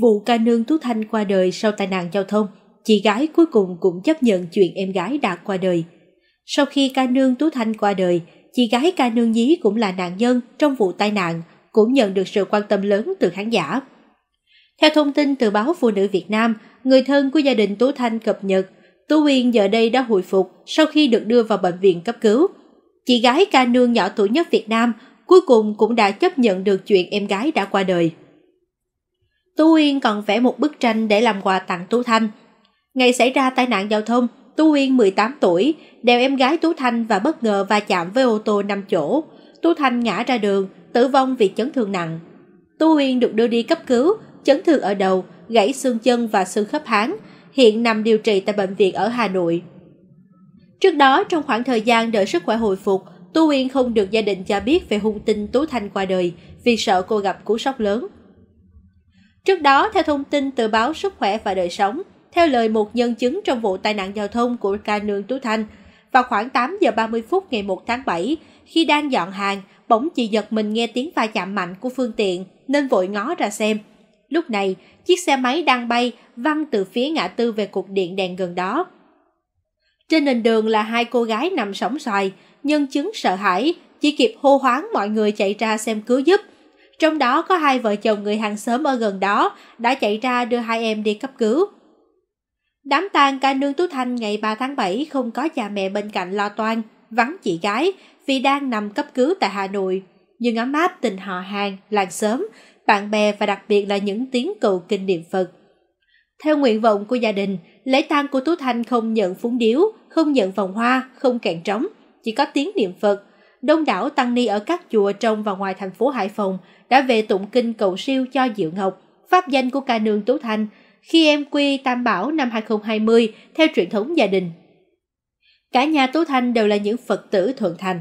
Vụ ca nương Tú Thanh qua đời sau tai nạn giao thông, chị gái cuối cùng cũng chấp nhận chuyện em gái đã qua đời. Sau khi ca nương Tú Thanh qua đời, chị gái ca nương nhí cũng là nạn nhân trong vụ tai nạn, cũng nhận được sự quan tâm lớn từ khán giả. Theo thông tin từ báo Phụ nữ Việt Nam, người thân của gia đình Tú Thanh cập nhật, Tú Uyên giờ đây đã hồi phục sau khi được đưa vào bệnh viện cấp cứu. Chị gái ca nương nhỏ tuổi nhất Việt Nam cuối cùng cũng đã chấp nhận được chuyện em gái đã qua đời. Tú Uyên còn vẽ một bức tranh để làm quà tặng Tú Thanh. Ngày xảy ra tai nạn giao thông, Tú Uyên 18 tuổi, đèo em gái Tú Thanh và bất ngờ va chạm với ô tô 5 chỗ. Tú Thanh ngã ra đường, tử vong vì chấn thương nặng. Tú Uyên được đưa đi cấp cứu, chấn thương ở đầu, gãy xương chân và xương khớp háng, hiện nằm điều trị tại bệnh viện ở Hà Nội. Trước đó, trong khoảng thời gian đợi sức khỏe hồi phục, Tú Uyên không được gia đình cho biết về hung tin Tú Thanh qua đời vì sợ cô gặp cú sốc lớn. Trước đó, theo thông tin từ báo Sức khỏe và đời sống, theo lời một nhân chứng trong vụ tai nạn giao thông của ca nương Tú Thanh, vào khoảng 8 giờ 30 phút ngày 1 tháng 7, khi đang dọn hàng, bỗng chị giật mình nghe tiếng va chạm mạnh của phương tiện nên vội ngó ra xem. Lúc này, chiếc xe máy đang bay văng từ phía ngã tư về cục điện đèn gần đó. Trên nền đường là hai cô gái nằm sóng xoài, nhân chứng sợ hãi, chỉ kịp hô hoáng mọi người chạy ra xem cứu giúp. Trong đó có hai vợ chồng người hàng xóm ở gần đó đã chạy ra đưa hai em đi cấp cứu. Đám tang ca nương Tú Thanh ngày 3 tháng 7 không có cha mẹ bên cạnh lo toan, vắng chị gái vì đang nằm cấp cứu tại Hà Nội. Nhưng ấm áp tình họ hàng, làng xóm, bạn bè và đặc biệt là những tiếng cầu kinh niệm Phật. Theo nguyện vọng của gia đình, lễ tang của Tú Thanh không nhận phúng điếu, không nhận vòng hoa, không kèn trống, chỉ có tiếng niệm Phật, đông đảo tăng ni ở các chùa trong và ngoài thành phố Hải Phòng đã về tụng kinh cầu siêu cho Diệu Ngọc, pháp danh của ca nương Tú Thanh, khi em quy Tam Bảo năm 2020 theo truyền thống gia đình. Cả nhà Tú Thanh đều là những Phật tử thượng thành.